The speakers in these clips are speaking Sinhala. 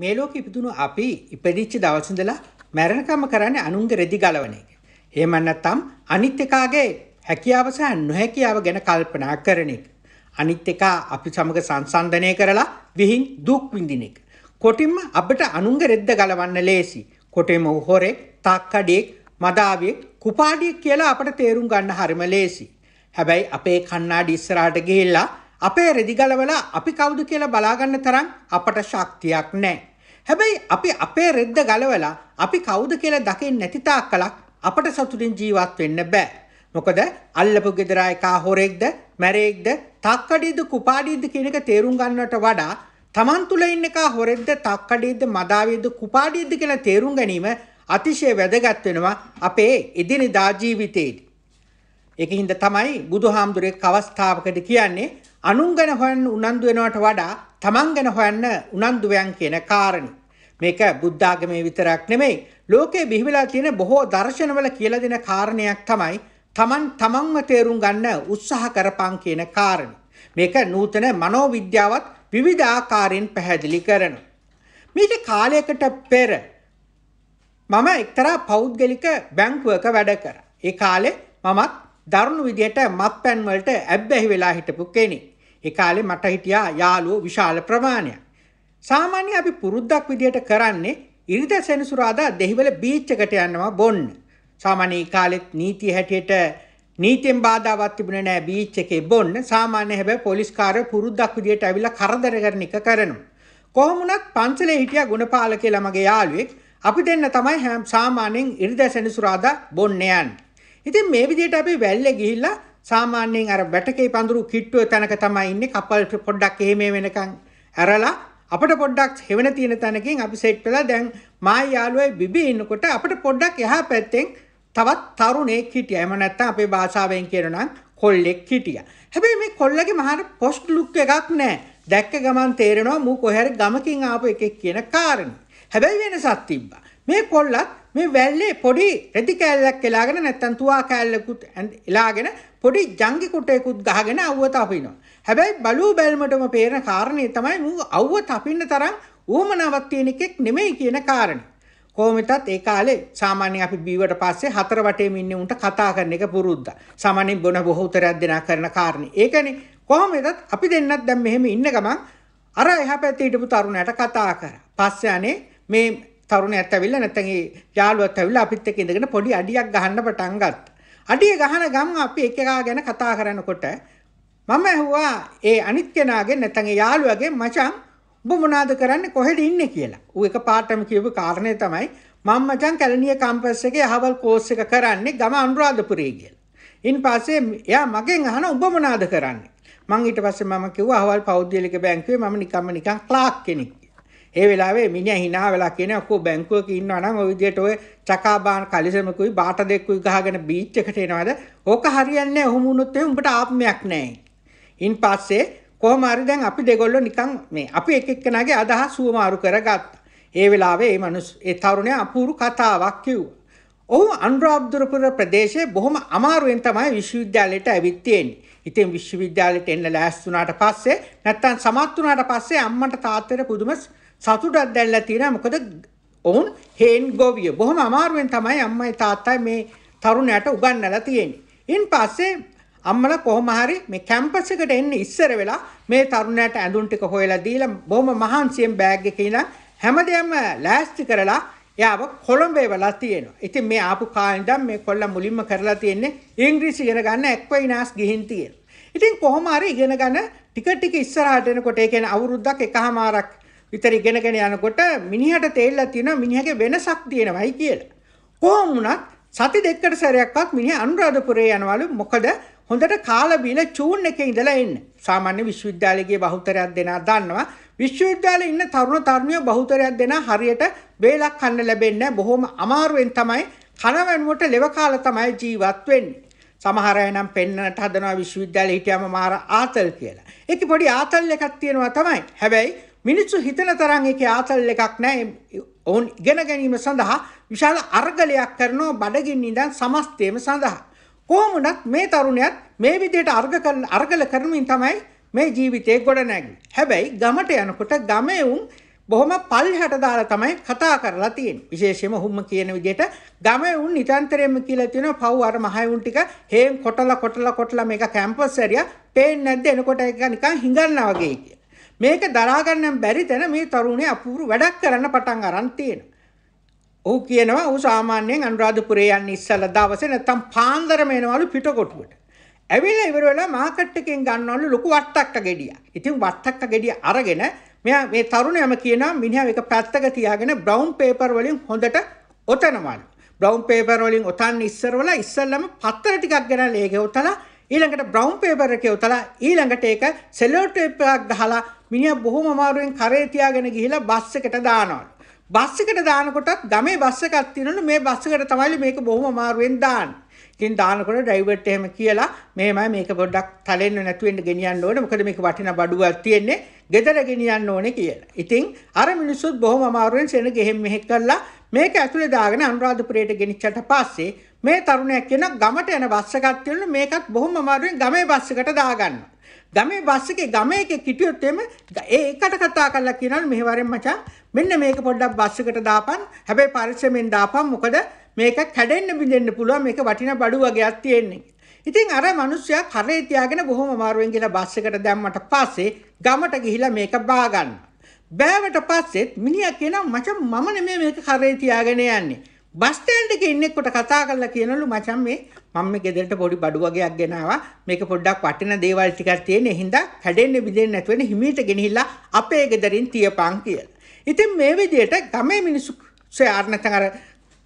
මේ ලෝක ඉපදුණු අපි ඉපදිච්ච දවසඳලා මැරණකම කරන්නේ අනුන්ගේ රෙදි ගලවන එක. හෙමන්නත්තම් අනිත් එකාගේ හැකියාව සහ නොහැකියාව ගැන කල්පනා කරන එක. අනිත් එකා අපි සමග සංසන්ධනය කරලා විහිං දුක් විඳින එක. කොටින්ම අපට අනුන්ගේ රෙද්ද ගලවන්න ලේසි. කොටෙම හොරෙක්, තාක්කඩියෙක්, මදාවියෙක්, කුපාඩියෙක් කියලා අපට තේරුම් ගන්න හරිම ලේසි. හැබැයි අපේ කන්නාඩි ඉස්සරහට ගිහිල්ලා අපේ රෙදිගලවල අපි කවුද කියලා බලාගන්න තරම් අපට ශක්තියක් නැහැ. හැබැයි අපි අපේ රෙද්ද ගලවලා අපි කවුද කියලා දකින්න නැති තාක් කලක් අපට සතුටින් ජීවත් වෙන්න බෑ. මොකද අල්ලපු ගෙදරා එකා හොරෙක්ද, මැරෙක්ද, තක්කඩියද, කුපාඩියද කියන එක තේරුම් ගන්නට වඩා Taman තුල ඉන්න එකා හොරෙක්ද, තක්කඩියද, මදාවියද, කුපාඩියද කියලා තේරුම් ගැනීම අතිශය වැදගත් වෙනවා අපේ එදිනෙදා ජීවිතේදී. ඒකහින්ද තමයි බුදුහාමුදුරෙක් අවස්ථාවකද කියන්නේ අනුන් ගැන හොයන්න උනන්දු වෙනවට වඩා තමන් ගැන හොයන්න උනන්දු වෙයන් කියන කාරණේ. මේක බුද්ධාගමේ විතරක් නෙමෙයි ලෝකේ බිහිවලා තියෙන බොහෝ දර්ශනවල කියලා දෙන කාරණයක් තමයි තමන් තමන්ව තේරුම් ගන්න උත්සාහ කරපන් කියන කාරණේ. මේක නූතන මනෝවිද්‍යාවත් විවිධ ආකාරයෙන් පැහැදිලි කරනවා. මීට කාලයකට පෙර මම එක්තරා පෞද්ගලික බැංකුවක වැඩ කරා. ඒ කාලේ මමත් දරුණු විදියට මත්පැන් වලට ඇබ්බැහි වෙලා හිටපු කෙනෙක්. ඒ කාලේ මට හිටියා යාළුවෝ විශාල ප්‍රමාණයක්. සාමාන්‍ය අපි පුරුද්දක් විදියට කරන්නේ ඉරිදා සෙනසුරාදා දෙහිවල බීච් එකට යනවා බොන්න. සාමාන්‍ය කාලෙත් නීතිය හැටියට නීතියෙන් බාධාවත් තිබුණේ නැහැ බීච් එකේ බොන්න. සාමාන්‍ය හැබැයි පොලිස් කාර්ය පුරුද්දක් විදියට ඇවිල්ලා කරදර කරන එක කරනවා. කොහොම වුණත් පන්සලේ හිටියා ගුණපාල කියලා මගේ යාළුවෙක් අපි දෙන්න තමයි හැම සාමාන්‍යයෙන් ඉරිදා සෙනසුරාදා බොන්න යන්නේ. ඉතින් මේ විදිහට අපි වැල්ලේ ගිහිල්ලා සාමාන්‍යයෙන් අර වැටකේ පඳුරු කිට්ටුව තැනක තමයි ඉන්නේ කපල් පොඩ්ඩක් එහෙම වෙනකන් ඇරලා අපිට පොඩ්ඩක් හෙවන තියෙන තැනකින් අපි සෙට් වෙලා දැන් මා යාළුවයි බිබි ඉන්නකොට අපිට පොඩ්ඩක් එහා පැත්තෙන් තවත් තරුණෙක් හිටියා. එහෙම නැත්නම් අපේ භාෂාවෙන් කියනනම් කොල්ලෙක් හිටියා. හැබැයි මේ කොල්ලගේ මහා පොස්ට් ලුක් එකක් නැහැ. දැක්ක ගමන් තේරෙනවා මූ කොහේ ගමකින් ආපු එකෙක් කියන කාරණේ. හැබැයි වෙනසක් තිබ්බා. මේ කොල්ලත් මේ වැල්ලේ පොඩි රෙදි කෑල්ලක් එලාගෙන නැත්තම් තුවා කෑල්ලකුත් එලාගෙන පොඩි ජංගි කුටයකුත් ගහගෙන අවුව තපිනවා. හැබැයි බලූ බැල්මටම පේන කාරණේ තමයි මූ අවුව තපින්න තරම් ඌමනාවක් තියෙන එකෙක් නෙමෙයි කියන කාරණේ. කොහොමටත් ඒ කාලේ සාමාන්‍යයෙන් අපි බීවට පස්සේ හතර වටේම ඉන්නේ උන්ට කතා කරන එක පුරුද්ද. සාමාන්‍යයෙන් බොන බොහෝ උතරයක් දෙනා කරන කාරණේ. ඒකනේ කොහොමදත් අපි දෙන්නත් දැන් මෙහෙම ඉන්න ගමන් අර එහා පැත්තේ හිටපු තරුණයාට කතා කරා. පස්සේ අනේ මේ තරුණයත් ඇවිල්ලා නැත්නම් ඒ යාළුවත් ඇවිල්ලා අපිත් එක්ක ඉඳගෙන පොඩි අඩියක් ගහන්න පටන් ගත්තා. අඩිය ගහන ගම අපි එක එකා ගැන කතා කරනකොට මම ඇහුවා ඒ අනිත් කෙනාගෙන් නැත්නම් ඒ යාළුවගෙන් මචං ඔබ මොනවාද කරන්නේ කොහෙද ඉන්නේ කියලා. ඌ එක පාටම කියපු කාරණේ තමයි මම මචං කැලණිය කම්පස් එකේ අහවල් කෝස් එක කරන්නේ ගම අනුරාධපුරේ කියලා. ඉන් පස්සේ එයා මගෙන් අහන ඔබ මොනවාද කරන්නේ? මං ඊට පස්සේ මම කිව්වා අහවල් පෞද්ගලික බැංකුවේ මම නිකම්ම නිකන් ක්ලාක් කෙනෙක්. ඒ වෙලාවේ මිනිහා hina වෙලා කියනවා කො බැංකුවක ඉන්නවා නම් ওই විදියට ඔය චකාබාන් කලිසමකුයි බාට දෙක්කුයි ගහගෙන බීච් එකට එනවාද ඕක හරියන්නේ නැහැ ඔහොම වුණොත් එහෙනම් උඹට ආත්මයක් නැහැ ඉන් පස්සේ කොහොම හරි දැන් අපි දෙගොල්ලෝ නිකන් මේ අපි එක එක්කෙනාගේ අදහස් සුවමාරු කරගත්තා ඒ වෙලාවේ මේ මිනිස් ඒ තරුණයා අපූර්ව කතාවක් කිව්වා ඔහු අනුරාධපුර ප්‍රදේශයේ බොහොම අමාරුවෙන් තමයි විශ්වවිද්‍යාලයට ඇවිත් තියෙන්නේ. ඉතින් විශ්වවිද්‍යාලයට එන්න ලෑස්ති වුණාට පස්සේ නැත්තම් සමත් වුණාට පස්සේ අම්මට තාත්තට පුදුම සතුටක් දැල්ලා තියෙනවා මොකද ඔවුන් හේන් ගොවිය බොහොම අමාරුවෙන් තමයි අම්මයි තාත්තයි මේ තරුණයාට උගන්වලා තියෙන්නේ. ඉන් පස්සේ අම්මලා කොහොම හරි මේ කැම්පස් එකට එන්න ඉස්සර වෙලා මේ තරුණයාට ඇඳුම් ටික හොයලා දීලා බොහොම මහන්සියෙන් බෑග් එකේ ඉඳන් හැමදේම ලෑස්ති කරලා එයාව කොළඹේ වෙලා තියෙනවා. ඉතින් මේ ආපු කාලෙන්දන් මේ කොල්ලා මුලින්ම කරලා තියෙන්නේ ඉංග්‍රීසි ඉගෙන ගන්න එක්වයිනාස් ගිහින් තියෙනවා. ඉතින් කොහොම හරි ඉගෙන ගන්න ටික ටික ඉස්සරහට එනකොට ඒ කියන්නේ අවුරුද්දක් එකහමාරක් විතර ඉගෙනගෙන යනකොට මිනිහට තේරලා තියෙනවා මිනිහගේ වෙනසක් තියෙනවයි කියලා. කොහොම වුණත් සති දෙකකට සැරයක්වත් මිනිහ අනුරාධපුරේ යනවලු මොකද හොඳට කාලා බීලා චූන් එකේ ඉඳලා එන්නේ. සාමාන්‍ය විශ්වවිද්‍යාලයේ බහුතරයක් දෙනා දන්නවා. විශ්වවිද්‍යාලේ ඉන්න තරුණ තරුණියෝ බහුතරයක් දෙනා හරියට වේලක් කන්න ලැබෙන්නේ බොහොම අමාරුවෙන් තමයි කනවැනුවට ලෙව කාලා තමයි ජීවත් වෙන්නේ. සමහර අය නම් පෙන්නට හදනවා විශ්වවිද්‍යාලේ හිටියම මාර ආතල් කියලා. ඒකේ පොඩි ආතල් එකක් තියෙනවා තමයි. හැබැයි මිනිස්සු හිතන තරම් ඒකේ ආතල් එකක් නැහැ. ඔවුන් ඉගෙන ගැනීම සඳහා විශාල අර්ගලයක් කරනවා බඩගින්න ඉඳන් සමස්තයම සඳහා. කොහොමනත් මේ තරුණයත් මේ විදිහට අර්ග කරන අර්ගල කරමින් තමයි මේ ජීවිතේ ගොඩනැගන්නේ. හැබැයි ගමට යනකොට ගමේ උන් බොහොම පල්හැට දාලා තමයි කතා කරලා තියෙන්නේ. විශේෂයෙන්ම හුම්ම කියන විදිහට ගමේ උන් නිතරම කියලා තියෙනවා පව් අර මහයුන් ටික හේන් කොටලා කොටලා කොටලා මේක කැම්පස් ඇරියා පේන්නේ නැද්ද එනකොට ඒක නිකන් හිඟන්නා වගේ මේක දරාගන්න බැරි තැන මේ තරුණේ අපූරු වැඩක් කරන්න පටන් අරන් තියෙනවා. ඔහු කියනවා ඔහු සාමාන්‍යයෙන් අනුරාධපුරේ යන්න ඉස්සලා දවසේ නැත්තම් පාන්දරම එනවලු පිටකොටුවට. ඇවිල්ලා ඉවර වෙලා මාකට් එකෙන් ගන්නවලු ලොකු වට්ටක්ක ගෙඩියක්. ඉතින් වට්ටක්ක ගෙඩිය අරගෙන මෙයා මේ තරුණයම කියනවා මිනිහා එක පැත්තක තියාගෙන බ්‍රවුන් පේපර් වලින් හොඳට ඔතනවලු. බ්‍රවුන් පේපර් වලින් ඔතන්න ඉස්සරවලා ඉස්සල්ලාම පත්‍ර ටිකක් ගෙනල්ලා ඒක ඔතලා ඊළඟට බ්‍රවුන් පේපර් එකේ උතලා ඊළඟට ඒක සෙලෝ ටේප් එකක් ගහලා මිනිහා බොහොම අමාරුවෙන් කරේ තියාගෙන ගිහිලා බස් එකට දානවලු. බස් එකට දානකොටත් ගමේ බස් එකක් තියෙනවලු මේ බස් එකට තමයිලු මේක බොහොම අමාරුවෙන් දාන්නේ. ඉතින් දානකොට ඩ්‍රයිවර්ට එහෙම කියලා මෙහෙමයි මේක පොඩ්ඩක් තලෙන්න නැතුවෙන්න ගෙනියන්න ඕනේ. මොකද මේක වටින බඩුවක් තියෙන්නේ. ගෙදර ගෙනියන්න ඕනේ කියලා. ඉතින් අර මිනිස්සුත් බොහොම අමාරුවෙන් සෙන ගෙහෙම් මෙහෙක් කරලා මේක ඇතුලේ දාගෙන අනුරාධපුරයට ගෙනිච්චට පස්සේ මේ තරුණයෙක් කියන ගමට යන බස් එකක් තියෙනවා. මේකත් බොහොම අමාරුවෙන් ගමේ බස් එකට දාගන්නවා. ගමේ බස් එකේ ගමේ එකේ කිටියොත් එම ඒකට කතා කරලා කියනවා මෙහෙවරෙන් මචං මෙන්න මේක පොඩ්ඩක් බස් එකට දාපන් හැබැයි පරිස්සමෙන් දාපන් මොකද මේක කැඩෙන්න බිඳෙන්න පුළුවන් මේක වටින බඩු වගේක් තියෙන්නේ. ඉතින් අර මිනිස්සයා කරේ තියාගෙන බොහොම අමාරුවෙන් ගිහලා බස් එකට දැම්මට පස්සේ ගමට ගිහිලා මේක බාගන්න. බෑවට පස්සෙත් මිනිහා කියනවා මචං මම නෙමෙයි මේක කරේ තියාගෙන යන්නේ. බස් ස්ටෑන්ඩ් එකේ ඉන්න එක්කට කතා කරලා කියනලු මචං මේ මම මේ ගෙදරට පොඩි බඩු වගේක් ගෙනාවා මේක පොඩ්ඩක් වටින දේවල් ටිකක් තියෙන හින්දා කැඩෙන්නේ බිඳෙන්නේ නැති වෙන හිමීට ගෙනහිලා අපේ ගෙදරින් තියපන් කියලා. ඉතින් මේ විදිහට ගමේ මිනිස්සු සෑර් නැත්නම් අර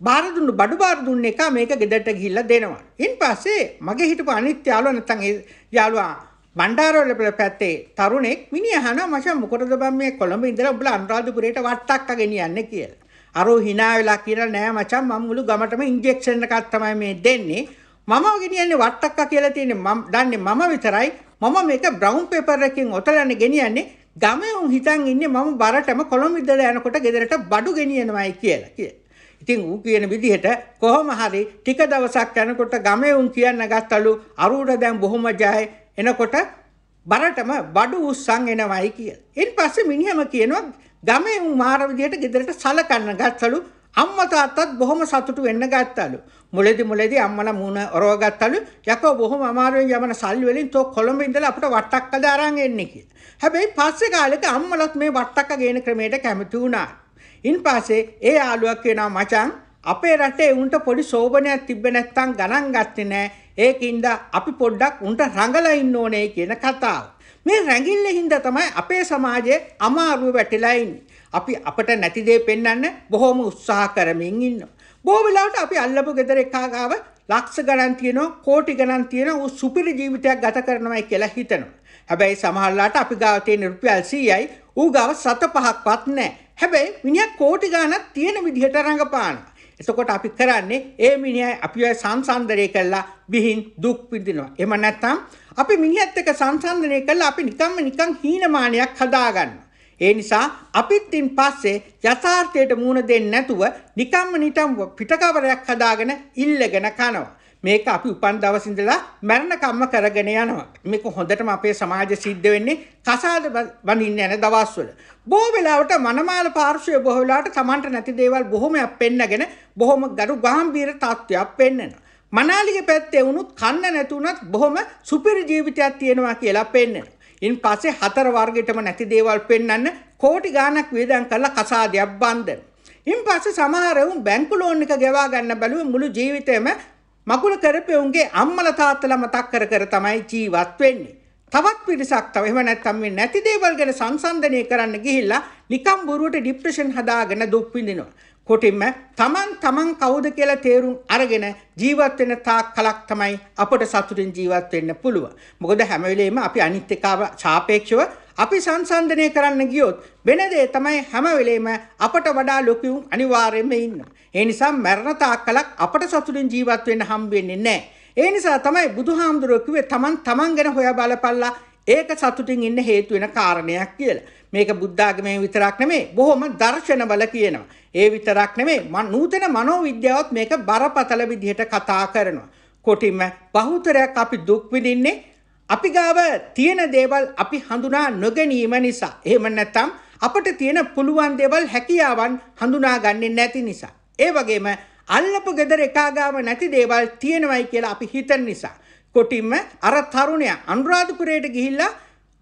බාර දුන්නු බඩු බාර දුන්න එක මේක ගෙදරට ගිහිල්ලා දෙනවා. ඉන් පස්සේ මගේ හිටපු අනිත් යාළුවා නැත්තම් ඒ යාළුවා බණ්ඩාරවල පැත්තේ තරුණෙක් මිනිහා අහනවා මචං මොකටද බං මේ කොළඹ ඉඳලා ඔබලා අනුරාධපුරයට වට්ටක්ක ගෙනියන්නේ කියලා. අරෝ hina වෙලා කියලා නෑ මචං මම මුළු ගමටම ඉන්ජෙක්ෂන් එකක් තමයි මේ දෙන්නේ. මම ගෙනියන්නේ වට්ටක්ක කියලා තියෙන්නේ මම දන්නේ මම විතරයි. මම මේක බ්‍රවුන් පේපර් එකකින් ඔතලන්න ගෙනියන්නේ ගමේ උන් හිතන් ඉන්නේ මම බරටම කොළඹ ඉඳලා යනකොට ගෙදරට බඩු ගෙනියනවායි කියලා කියලා. ඉතින් ඌ කියන විදිහට කොහොම හරි ටික දවසක් යනකොට ගමේ උන් කියන්න ගත්තලු අරූර දැන් බොහොම ජයයි එනකොට බරටම බඩු උස්සන් එනවයි කියලා. ඉන් පස්සේ මිනිහම කියනවා ගමේ උන් මාර විදිහට ගෙදරට සලකන්න ගත්තලු අම්මා තාත්තත් බොහොම සතුටු වෙන්න ගත්තලු. මුලදි මුලදි අම්මලා මූණ ඔරව ගත්තලු. යකෝ බොහොම අමාරුවෙන් යමන සල්ලි වලින් තෝ කොළඹ ඉඳලා අපිට වට්ටක්කද අරන් එන්නේ කියලා. හැබැයි පස්සේ කාලෙක අම්මලත් මේ වට්ටක්ක ගේන ක්‍රමයට කැමති වුණා. ඉන් පස්සේ ඒ යාළුවක් කියනවා මචං අපේ රටේ උන්ට පොඩි සෝබනයක් තිබ්බේ නැත්නම් ගණන් ගත්තේ නෑ. ඒකින්ද අපි පොඩ්ඩක් උන්ට රඟලා ඉන්න ඕනේ කියන කතාව. මේ රැඟිල්ල හින්දා තමයි අපේ සමාජයේ අමාරුව වැටිලා ඉන්නේ. අපි අපට නැති දේ පෙන්වන්න බොහොම උත්සාහ කරමින් ඉන්නවා. බොහෝ වෙලාවට අපි අල්ලපු ගෙදර එකාගාව ලක්ෂ ගණන් තියෙනවා, කෝටි ගණන් තියෙනවා, උ සුපිරි ජීවිතයක් ගත කරනවායි කියලා හිතනවා. හැබැයි සමහරලාට අපි ගාව තියෙන රුපියල් 100යි ඌ ගාව සත පහක්වත් නැහැ. හැබැයි මිනිහා කෝටි ගාණක් තියෙන විදිහට රඟපානවා. එතකොට අපි කරන්නේ ඒ මිනිහා අපිව සංසන්දනය කළා විහිං දුක් විඳිනවා. එහෙම නැත්නම් අපි මිනිහත් එක්ක සංසන්දනය කළා අපි නිකම්ම නිකන් හීනමානයක් හදාගන්නවා. ඒ නිසා අපිත්ින් පස්සේ යථාර්ථයට මුහුණ දෙන්නේ නැතුව නිකම්ම නිටම් පිටකවරයක් හදාගෙන ඉල්ලගෙන කනවා. මේක අපි උපන් දවසේ ඉඳලා මරණකම්ම කරගෙන යනවා. මේක හොඳටම අපේ සමාජ සිද්ධ වෙන්නේ කසාද වඳින්න යන දවස්වල. බොහෝ වෙලාවට මනමාල පාර්ශ්වය බොහෝ වෙලාවට Tamanට නැති දේවල් බොහොමයක් පෙන්නගෙන බොහොම ගරු ගැඹීර තත්ත්වයක් පෙන්නනවා. මනාලිගේ පැත්තේ වුණත් කන්න නැතුණත් බොහොම සුපිරි ජීවිතයක් තියෙනවා කියලා පෙන්නනවා. ඉන් පස්සේ හතර වර්ගයටම නැති දේවල් පෙන්වන්න කෝටි ගාණක් වියදම් කරලා කසාදයක් බඳිනවා. ඉන් පස්සේ සමහර උන් බැංකු ලෝන් එක ගෙවා ගන්න බැලුවේ මුළු ජීවිතේම මගුල කරපෙවුන්ගේ අම්මල තාත්තල මතක් කර කර තමයි ජීවත් වෙන්නේ. තවත් පිරිසක් තව එහෙම නැත්නම් මේ නැති දේවල් ගැන සංසන්දනය කරන්න ගිහිල්ලා නිකම් බොරුවට ડિප්‍රෙෂන් හදාගෙන දුක් විඳිනවා. කොටින්ම තමන් තමන් කවුද කියලා තේරුම් අරගෙන ජීවත් වෙන තාක් කලක් තමයි අපට සතුටින් ජීවත් වෙන්න පුළුවන්. මොකද හැම වෙලෙම අපි අනිත් එකාව සාපේක්ෂව අපි සංසන්දනය කරන්න ගියොත් වෙන දේ තමයි හැම වෙලෙම අපට වඩා ලොකුන් අනිවාර්යයෙන්ම ඉන්නවා. ඒ නිසා මරණ තාක්කලක් අපට සතුටින් ජීවත් වෙන්න හම්බ වෙන්නේ නැහැ. ඒ නිසා තමයි බුදුහාමුදුරුවෝ කිව්වේ Taman Taman ගැන හොයා බලපල්ලා ඒක සතුටින් ඉන්න හේතු වෙන කාරණයක් කියලා. මේක බුද්ධාගමේ විතරක් නෙමෙයි බොහොම දර්ශනවල කියනවා. ඒ විතරක් නෙමෙයි නූතන මනෝවිද්‍යාවත් මේක බරපතල විදිහට කතා කරනවා. කොටිම බහුතරයක් අපි දුක් විඳින්නේ අපි ගාව තියෙන දේවල් අපි හඳුනා නොගැනීම නිසා. එහෙම නැත්නම් අපට තියෙන පුළුවන් දේවල් හැකියාවන් හඳුනා ගන්නේ නැති නිසා. ඒ වගේම අල්ලපු ගෙදර එකාගාම නැති දේවල් තියෙනවයි කියලා අපි හිතන නිසා. කොටින්ම අර තරුණයා අනුරාධපුරයට ගිහිල්ලා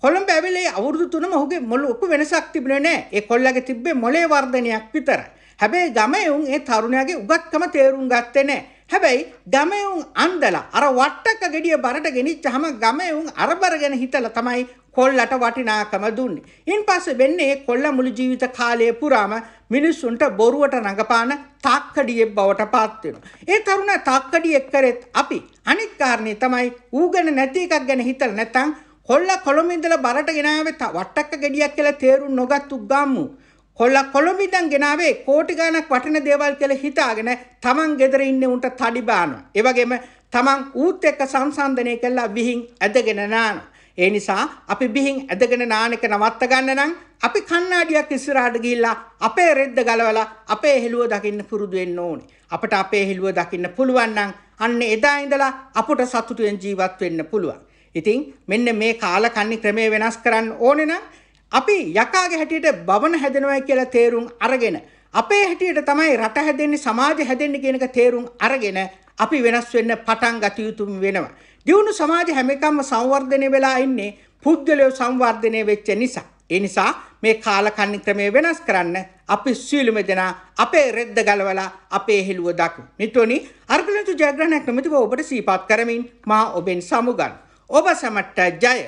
කොළඹ ඇවිල්ලා අවුරුදු තුනම ඔහුගේ මොළ ඔක්ක වෙනසක් තිබුණේ නැහැ. ඒ කොල්ලගේ තිබ්බේ මොළේ වර්ධනයක් විතරයි. හැබැයි ගමේ උන් ඒ තරුණයාගේ උගත්කම තේරුම් ගත්තේ නැහැ. හැබැයි ගමේ උන් අන්දලා අර වට්ටක gediya බරට ගෙනිච්චාම ගමේ උන් අරබරගෙන හිතලා තමයි කොල්ලට වටිනාකම දුන්නේ. ඉන්පස්සේ වෙන්නේ කොල්ල මුළු ජීවිත කාලය පුරාම මිනිස්සුන්ට බොරුවට රඟපාන තාක්කඩියෙක් බවට පත් වෙනවා. ඒ තරුණ තාක්කඩියෙක් කරෙත් අපි අනිත් කාරණේ තමයි ඌගෙන නැති එකක් ගැන හිතලා නැත්නම් කොල්ල කොළඹ ඉඳලා බරට ගෙනාවේ වට්ටක්ක ගෙඩියක් කියලා තේරුම් නොගත්තු ගම්මු. කොල්ල කොළඹ ඉඳන් ගෙනාවේ කෝටි ගණක් වටින දේවල් කියලා හිතාගෙන Taman ගෙදර ඉන්නේ උන්ට තඩි බානවා. ඒ වගේම Taman ඌත් එක්ක සංසන්දනය කළා විහිං ඇදගෙන නානවා. ඒ නිසා අපි බිහින් ඇදගෙන නාන එක නවත්ත ගන්න නම් අපි කණ්ණාඩියක් ඉස්සරහට ගිහිල්ලා අපේ රෙද්ද ගලවලා අපේ හෙළුව දකින්න පුරුදු වෙන්න ඕනේ. අපිට අපේ හෙළුව දකින්න පුළුවන් නම් අන්න එදා ඉඳලා අපට සතුටුෙන් ජීවත් වෙන්න පුළුවන්. ඉතින් මෙන්න මේ කාලකන්ණි ක්‍රමය වෙනස් කරන්න ඕනේ නම් අපි යකාගේ හැටියට බවන හැදෙනවා කියලා තේරුම් අරගෙන අපේ හැටියට තමයි රට හැදෙන්නේ සමාජය හැදෙන්නේ කියන එක තේරුම් අරගෙන අපි වෙනස් වෙන්න පටන් ගත යුතු වෙනවා. දියුණු සමාජ හැම එකක්ම සංවර්ධනය වෙලා ඉන්නේ පුද්ගලයෝ සංවර්ධනය වෙච්ච නිසා. ඒ නිසා මේ කාලකන්ණි ක්‍රමය වෙනස් කරන්න අපි සියලුම දෙනා අපේ රෙද්ද ගලවලා අපේ හෙළුව දක්වමු. මිතුනි අර්ගලන්තු ජයග්‍රහණ කමිටුව ඔබට සීපත් කරමින් මා ඔබෙන් සමුගන්. ඔබ සමට්ට ජය